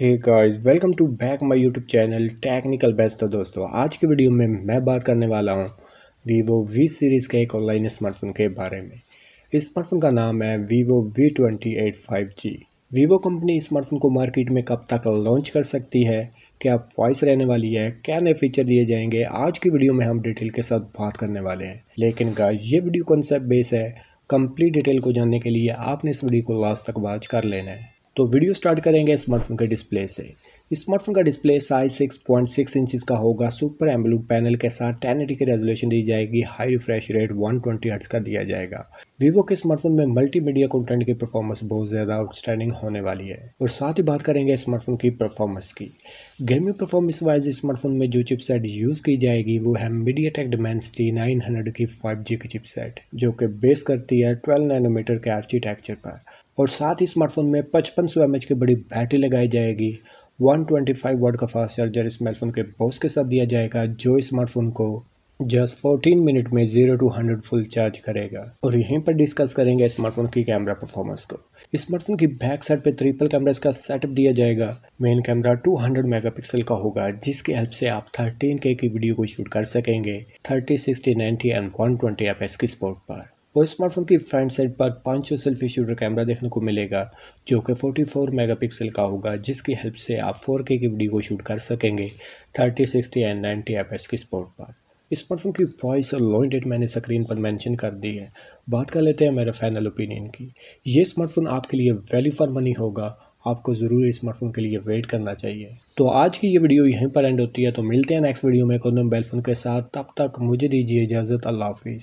hey guys welcome to back my YouTube channel technical best दोस्तों आज की video में मैं बात करने वाला हूं वीवो वी सीरीज़ के एक ऑनलाइन स्मार्टफोन के बारे में स्मार्टफोन का नाम है Vivo V twenty eight five G Vivo company smartphone को मार्केट में कब तक लॉन्च कर सकती है क्या वॉइस रहने वाली है क्या नए फीचर दिए जाएंगे आज की वीडियो में हम डिटेल के साथ बात करने वाले हैं लेकिन गाइज ये वीडियो कॉन्सेप्ट बेस है कंप्लीट डिटेल को जानने के लिए आपने इस वीडियो को लास्ट तक वॉच कर लेना है तो वीडियो स्टार्ट करेंगे स्मार्टफोन के डिस्प्ले से स्मार्टफोन का डिस्प्ले साइज 6.6 इंच का होगा सुपर एम्बलू पैनल के साथ 1080 की रेजोल्यूशन दी जाएगी हाई रिफ्रेश रेट 120 ट्वेंटी का दिया जाएगा वीवो के स्मार्टफोन में मल्टीमीडिया कंटेंट की परफॉर्मेंस बहुत ज़्यादा आउटस्टैंडिंग होने वाली है और साथ ही बात करेंगे स्मार्टफोन की परफॉर्मेंस की गेमिंग परफॉर्मेंस वाइज स्मार्टफोन में जो चिपसेट यूज़ की जाएगी वो है MediaTek Dimensity nine hundred की फाइव जी की चिपसेट जो कि बेस करती है ट्वेल्व नाइनोमीटर के आर्किटेक्चर पर और साथ ही स्मार्टफोन में पचपन सौ एम की बड़ी बैटरी लगाई जाएगी 125 वाट का फास्ट चार्जर स्मार्टफोन के बॉक्स के साथ दिया जाएगा जो स्मार्टफोन को जस्ट 14 मिनट में zero to hundred full charge करेगा और यहीं पर डिस्कस करेंगे स्मार्टफोन की कैमरा परफॉर्मेंस को स्मार्टफोन की बैक साइड पे ट्रिपल कैमरा इसका सेटअप दिया जाएगा मेन कैमरा 200 मेगापिक्सल का होगा जिसकी हेल्प से आप 13K की वीडियो को शूट कर सकेंगे 30, 60, 90 एंड 120 ट्वेंटी एफ एस की स्पोर्ट पर और स्मार्टफोन की फ्रंट साइड पर पाँच सौ सेल्फी शूटर कैमरा देखने को मिलेगा जो कि 44 मेगापिक्सल का होगा जिसकी हेल्प से आप 4K की वीडियो को शूट कर सकेंगे 30, 60 एंड 90 एफ की स्पोर्ट पर स्मार्टफोन की प्राइस और लॉन्च डेट मैंने स्क्रीन पर मेंशन कर दी है बात कर लेते हैं मेरे फाइनल ओपिनियन की ये स्मार्टफोन आपके लिए वैल्यू फॉर मनी होगा आपको ज़रूर स्मार्टफोन के लिए वेट करना चाहिए तो आज की ये वीडियो यहीं पर एंड होती है तो मिलते हैं नेक्स्ट वीडियो में एक बेलफोन के साथ तब तक मुझे दीजिए इजाज़त अल्लाह हाफिज़